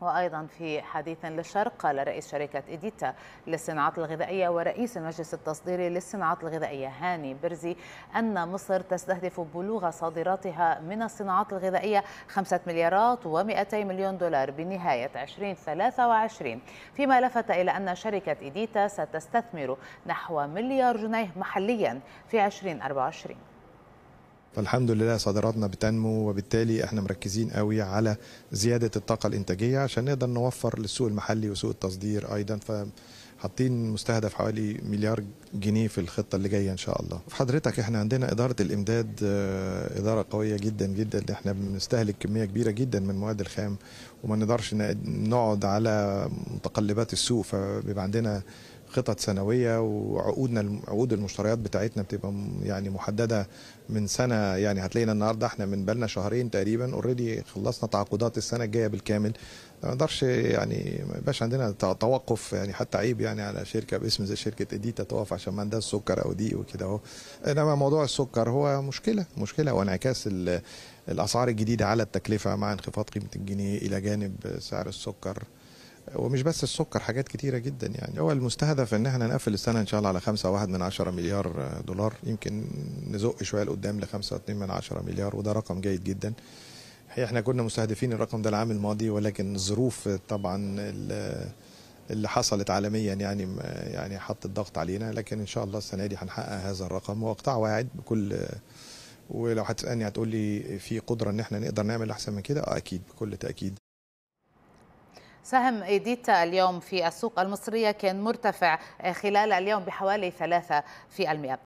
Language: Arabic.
وأيضا في حديث للشرق قال رئيس شركة إديتا للصناعات الغذائية ورئيس المجلس التصديري للصناعات الغذائية هاني برزي أن مصر تستهدف بلوغ صادراتها من الصناعات الغذائية 5 مليارات و200 مليون دولار بنهاية 2023 فيما لفت إلى أن شركة إديتا ستستثمر نحو مليار جنيه محليا في 2024 فالحمد لله صادراتنا بتنمو وبالتالي احنا مركزين قوي على زياده الطاقه الانتاجيه عشان نقدر نوفر للسوق المحلي وسوق التصدير ايضا ف حاطين مستهدف حوالي مليار جنيه في الخطه اللي جايه ان شاء الله. في حضرتك احنا عندنا اداره الامداد آه، اداره قويه جدا جدا احنا بنستهلك كميه كبيره جدا من المواد الخام وما نقدرش نقعد على متقلبات السوق فبيبقى عندنا خطط سنويه وعقودنا عقود المشتريات بتاعتنا بتبقى يعني محدده من سنه يعني هتلاقينا النهارده احنا من بالنا شهرين تقريبا اوريدي خلصنا تعاقدات السنه الجايه بالكامل ما نقدرش يعني ما يبقاش عندنا توقف يعني حتى عيب يعني على شركه باسم زي شركه اديتا تقف عشان ما عندها السكر او دي وكده اهو انما موضوع السكر هو مشكله مشكله وانعكاس الاسعار الجديده على التكلفه مع انخفاض قيمه الجنيه الى جانب سعر السكر ومش بس السكر حاجات كتيرة جدا يعني هو المستهدف ان احنا نقفل السنة ان شاء الله على خمسة واحد من عشرة مليار دولار يمكن نزق شوية لقدام لخمسة اتنين من عشرة مليار وده رقم جيد جدا احنا كنا مستهدفين الرقم ده العام الماضي ولكن الظروف طبعا اللي حصلت عالميا يعني يعني حط الضغط علينا لكن ان شاء الله السنه دي هنحقق هذا الرقم قطاع واعد بكل ولو هتسالني هتقول لي في قدره ان احنا نقدر نعمل احسن من كده اه اكيد بكل تاكيد سهم إيديتا اليوم في السوق المصرية كان مرتفع خلال اليوم بحوالي 3%